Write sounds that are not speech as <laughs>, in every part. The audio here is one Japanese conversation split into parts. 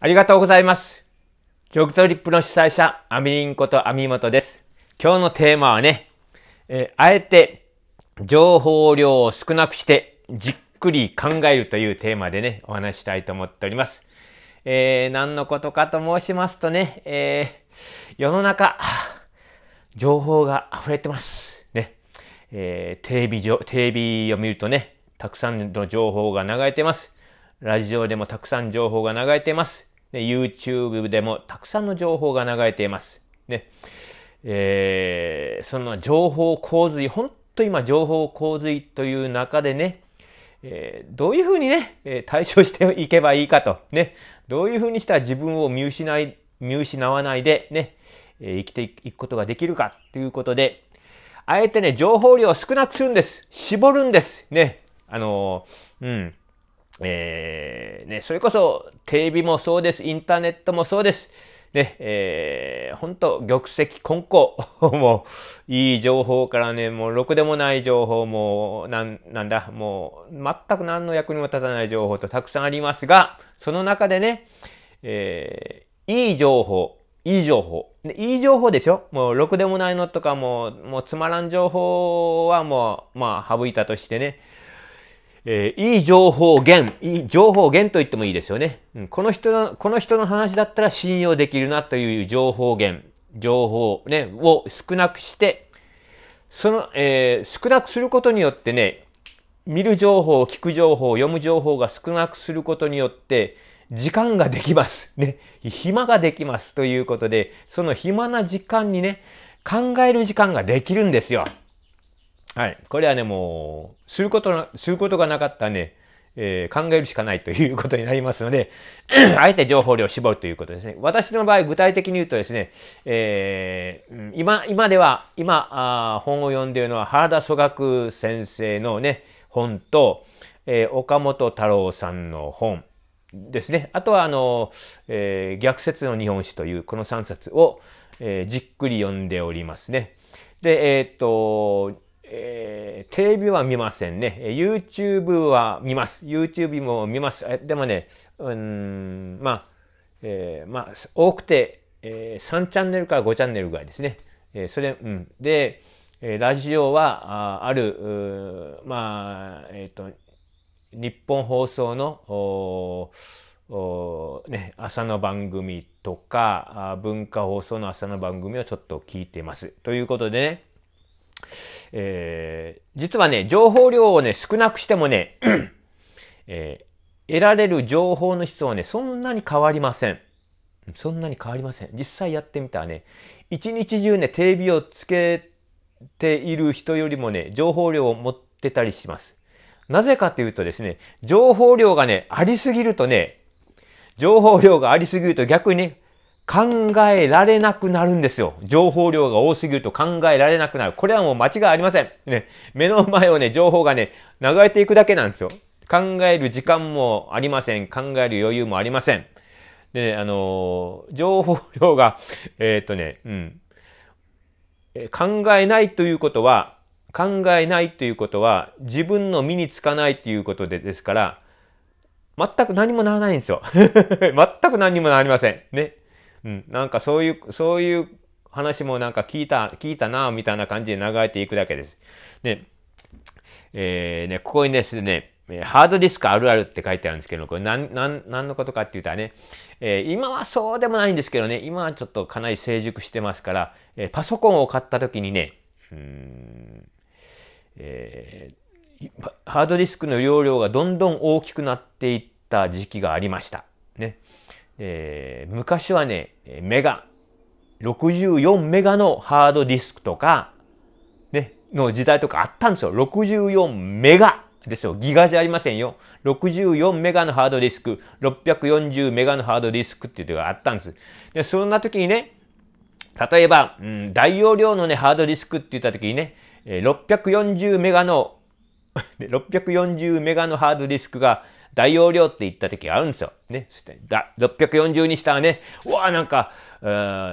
ありがとうございます。ジョグトリップの主催者、アミリンことアミモトです。今日のテーマはね、えー、あえて情報量を少なくしてじっくり考えるというテーマでね、お話したいと思っております。えー、何のことかと申しますとね、えー、世の中、情報が溢れてます。ね。えテレビじょ、テレビを見るとね、たくさんの情報が流れてます。ラジオでもたくさん情報が流れてます。ね、YouTube でもたくさんの情報が流れています。ね、えー、その情報洪水、本当今情報洪水という中でね、えー、どういうふうにね、えー、対処していけばいいかと、ね、どういうふうにしたら自分を見失い、見失わないでね、えー、生きていくことができるかということで、あえてね、情報量を少なくするんです。絞るんです。ね。あのー、うん。えー、ね、それこそテレビもそうです、インターネットもそうです。ね、えー、ほんと、玉石混交。<laughs> もう、いい情報からね、もう、ろくでもない情報も、なん、なんだ、もう、全く何の役にも立たない情報とたくさんありますが、その中でね、えー、いい情報、いい情報。いい情報でしょもう、ろくでもないのとかも、もう、つまらん情報はもう、まあ、省いたとしてね、えー、いい情報源、いい情報源と言ってもいいですよね。うん、この人の、この人の話だったら信用できるなという情報源、情報、ね、を少なくして、その、えー、少なくすることによってね、見る情報、聞く情報、読む情報が少なくすることによって、時間ができます。ね。暇ができます。ということで、その暇な時間にね、考える時間ができるんですよ。はい。これはね、もう、することすることがなかったね、えー、考えるしかないということになりますので、<coughs> あえて情報量を絞るということですね。私の場合、具体的に言うとですね、えー、今、今では、今、あ本を読んでいるのは原田祖学先生のね、本と、えー、岡本太郎さんの本ですね。あとは、あの、えー、逆説の日本史というこの3冊を、えー、じっくり読んでおりますね。で、えー、っと、えー、テレビは見ませんね。YouTube は見ます。YouTube も見ます。でもね、うん、まあ、えー、まあ、多くて、えー、3チャンネルから5チャンネルぐらいですね。えー、それ、うん。で、えラジオは、あある、まあ、えっ、と、日本放送の、おおね、朝の番組とかあ、文化放送の朝の番組をちょっと聞いてます。ということでね、えー、実はね、情報量をね、少なくしてもね、えー、得られる情報の質はね、そんなに変わりません。そんなに変わりません。実際やってみたらね、一日中ね、テレビをつけている人よりもね、情報量を持ってたりします。なぜかというとですね、情報量がね、ありすぎるとね、情報量がありすぎると逆にね、考えられなくなるんですよ。情報量が多すぎると考えられなくなる。これはもう間違いありません。ね、目の前をね、情報がね、流れていくだけなんですよ。考える時間もありません。考える余裕もありません。で、ね、あのー、情報量が、<laughs> えー、っとね、うん、考えないということは、考えないということは、自分の身につかないということでですから、全く何もならないんですよ。<laughs> 全く何もなりません。ね。うん、なんかそういう、そういう話もなんか聞いた、聞いたな、みたいな感じで流れていくだけです。で、えー、ね、ここにですね、ハードディスクあるあるって書いてあるんですけど、これ何、何、何のことかって言ったらね、えー、今はそうでもないんですけどね、今はちょっとかなり成熟してますから、えー、パソコンを買った時にね、うん、えー、ハードディスクの容量がどんどん大きくなっていった時期がありました。ね。えー、昔はね、メガ、64メガのハードディスクとか、ね、の時代とかあったんですよ。64メガですよ。ギガじゃありませんよ。64メガのハードディスク、640メガのハードディスクっていうのがあったんです。で、そんな時にね、例えば、うん、大容量のね、ハードディスクって言った時にね、640メガの、640 <laughs> メガのハードディスクが、大容量って言った時あるんですよ。ね。そしてだ、640にしたらね、うわなんか、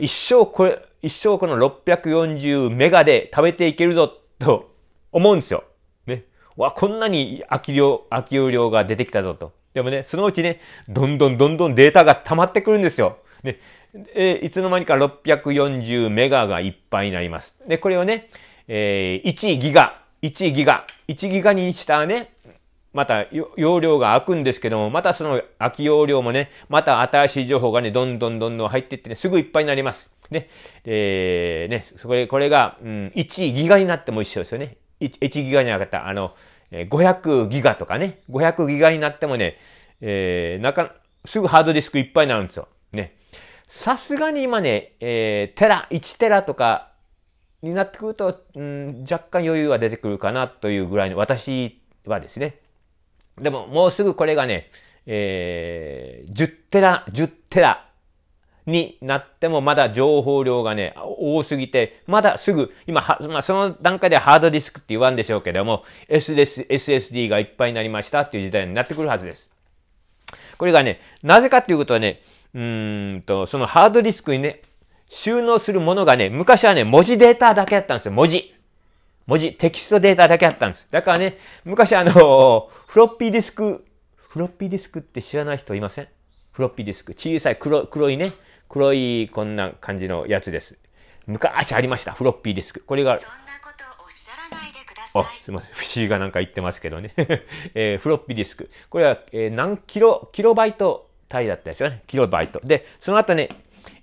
一生これ、一生この640メガで食べていけるぞ、と思うんですよ。ね。わ、こんなに空き量、空き容量が出てきたぞと。でもね、そのうちね、どんどんどんどんデータが溜まってくるんですよ。ね。えいつの間にか640メガがいっぱいになります。で、これをね、えー、1ギガ、1ギガ、1ギガにしたらね、また容量が空くんですけども、またその空き容量もね、また新しい情報がね、どんどんどんどん入っていってね、すぐいっぱいになります。ね、えー、ね、こで、これが、うん、1ギガになっても一緒ですよね。1, 1ギガじゃなかった、あの、500ギガとかね、500ギガになってもね、えー、なか、すぐハードディスクいっぱいになるんですよ。ね。さすがに今ね、えー、テラ、1テラとかになってくると、うん、若干余裕が出てくるかなというぐらいの、私はですね。でももうすぐこれがね、えー、10テラ、10テラになってもまだ情報量がね、多すぎて、まだすぐ、今は、まあ、その段階でハードディスクって言わんでしょうけども、SS、SSD がいっぱいになりましたっていう時代になってくるはずです。これがね、なぜかっていうことはね、うんと、そのハードディスクにね、収納するものがね、昔はね、文字データだけだったんですよ、文字。文字、テキストデータだけあったんです。だからね、昔あの、フロッピーディスク、フロッピーディスクって知らない人いませんフロッピーディスク。小さい黒黒いね、黒いこんな感じのやつです。昔ありました、フロッピーディスク。これが、そんなことおっしゃらないでください。あ、すいません。不思議がなんか言ってますけどね。<laughs> えー、フロッピーディスク。これは、えー、何キロ、キロバイト単位だったですよね。キロバイト。で、その後ね、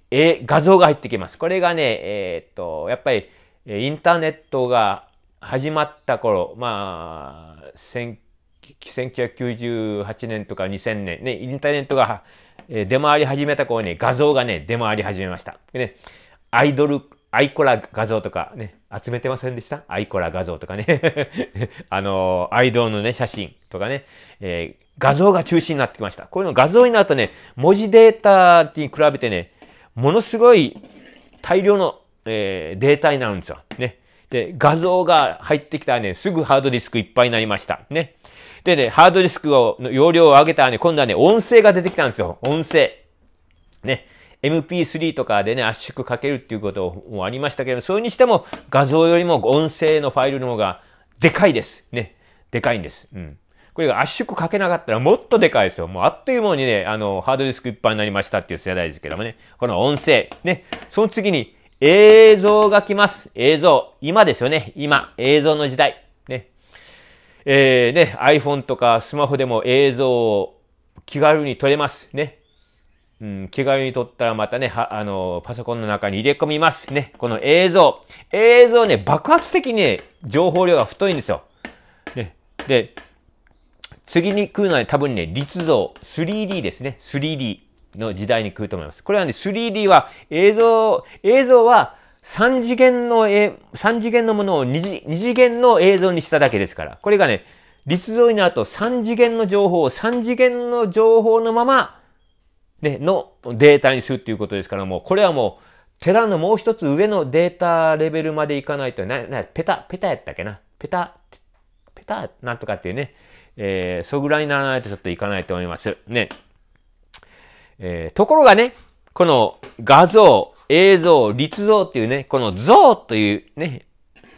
えー、画像が入ってきます。これがね、えー、っと、やっぱり、インターネットが始まった頃、まあ、1998年とか2000年、ね、インターネットが、え出回り始めた頃に、画像がね、出回り始めました。ね、アイドル、アイコラ画像とかね、集めてませんでしたアイコラ画像とかね。<laughs> あのアイドルのね、写真とかね、えー、画像が中心になってきました。こういうの画像になるとね、文字データに比べてね、ものすごい大量の、えー、データになるんですよ。ね。で、画像が入ってきたらね、すぐハードディスクいっぱいになりました。ね。でね、ハードディスクを、の容量を上げたらね、今度はね、音声が出てきたんですよ。音声。ね。MP3 とかでね、圧縮かけるっていうこともありましたけど、それにしても画像よりも音声のファイルの方がでかいです。ね。でかいんです。うん。これが圧縮かけなかったらもっとでかいですよ。もうあっという間にね、あの、ハードディスクいっぱいになりましたっていう世代ですけどもね。この音声。ね。その次に映像が来ます。映像。今ですよね。今。映像の時代。ね。えー、ね、iPhone とかスマホでも映像を気軽に撮れます。ね。うん、気軽に撮ったらまたね、あの、パソコンの中に入れ込みます。ね。この映像。映像ね、爆発的にね、情報量が太いんですよ。ね。で、次に来るのは多分ね、立像。3D ですね。3D。の時代に来ると思います。これはね、3D は映像、映像は3次元の、3次元のものを 2, 次2次元の映像にしただけですから。これがね、立像になると3次元の情報を3次元の情報のまま、ね、のデータにするっていうことですから、もう、これはもう、寺のもう一つ上のデータレベルまでいかないと、な、な、ペタ、ペタやったっけな。ペタ、ペタ、なんとかっていうね、えー、そぐらいにならないとちょっといかないと思います。ね。えー、ところがね、この画像、映像、立像っていうね、この像というね、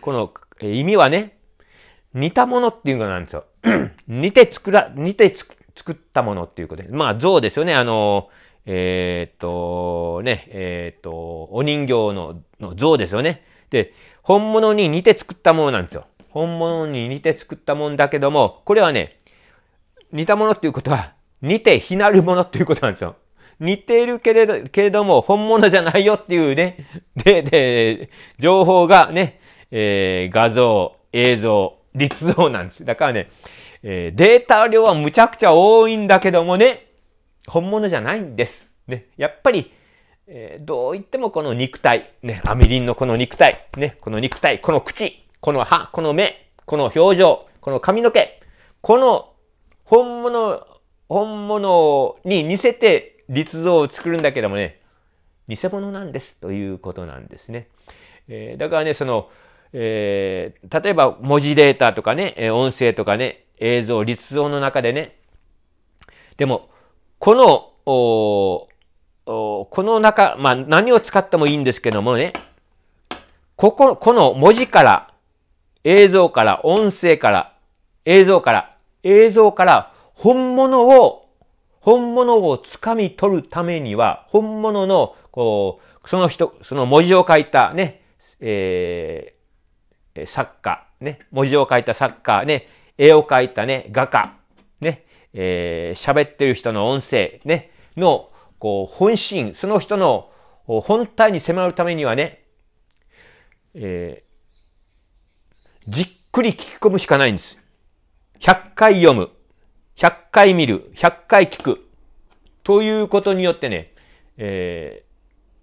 この意味はね、似たものっていうのなんですよ。<clears throat> 似て作ら、似て作ったものっていうことで。まあ像ですよね。あの、えー、っと、ね、えー、っと、お人形のの像ですよね。で、本物に似て作ったものなんですよ。本物に似て作ったもんだけども、これはね、似たものっていうことは、似て非なるものっていうことなんですよ。似ているけれど、けれども、本物じゃないよっていうね、<laughs> で、で、情報がね、えー、画像、映像、立像なんです。だからね、えー、データ量はむちゃくちゃ多いんだけどもね、本物じゃないんです。ね、やっぱり、えー、どう言ってもこの肉体、ね、アミリンのこの肉体、ね、この肉体、この口、この歯、この目、この表情、この髪の毛、この本物、本物に似せて立像を作るんだけどもね、偽物なんですということなんですね。えー、だからね、その、えー、例えば文字データとかね、音声とかね、映像、立像の中でね、でも、この、おおこの中、まあ何を使ってもいいんですけどもね、ここ、この文字から、映像から、音声から、映像から、映像から、本物を本物をつかみ取るためには、本物の、こう、その人、その文字を書いたね、えー、作家、ね、文字を書いた作家、ね、絵を書いたね、画家、ね、えー、喋ってる人の音声、ね、の、こう、本心、その人の本体に迫るためにはね、えー、じっくり聞き込むしかないんです。100回読む。100回見る、100回聞く。ということによってね、え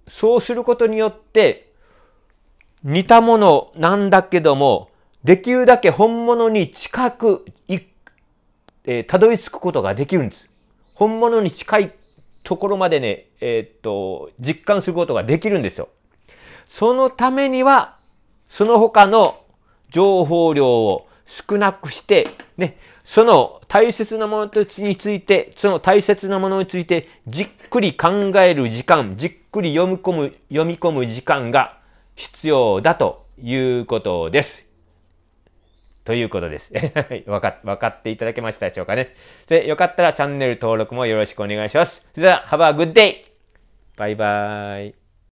ー、そうすることによって、似たものなんだけども、できるだけ本物に近くえー、たどり着くことができるんです。本物に近いところまでね、えー、っと、実感することができるんですよ。そのためには、その他の情報量を少なくして、ね、その大切なものについて、その大切なものについて、じっくり考える時間、じっくり読み込む、読み込む時間が必要だということです。ということです。<laughs> わか、わかっていただけましたでしょうかね。それ、よかったらチャンネル登録もよろしくお願いします。それでは、Have a good day! バイバーイ。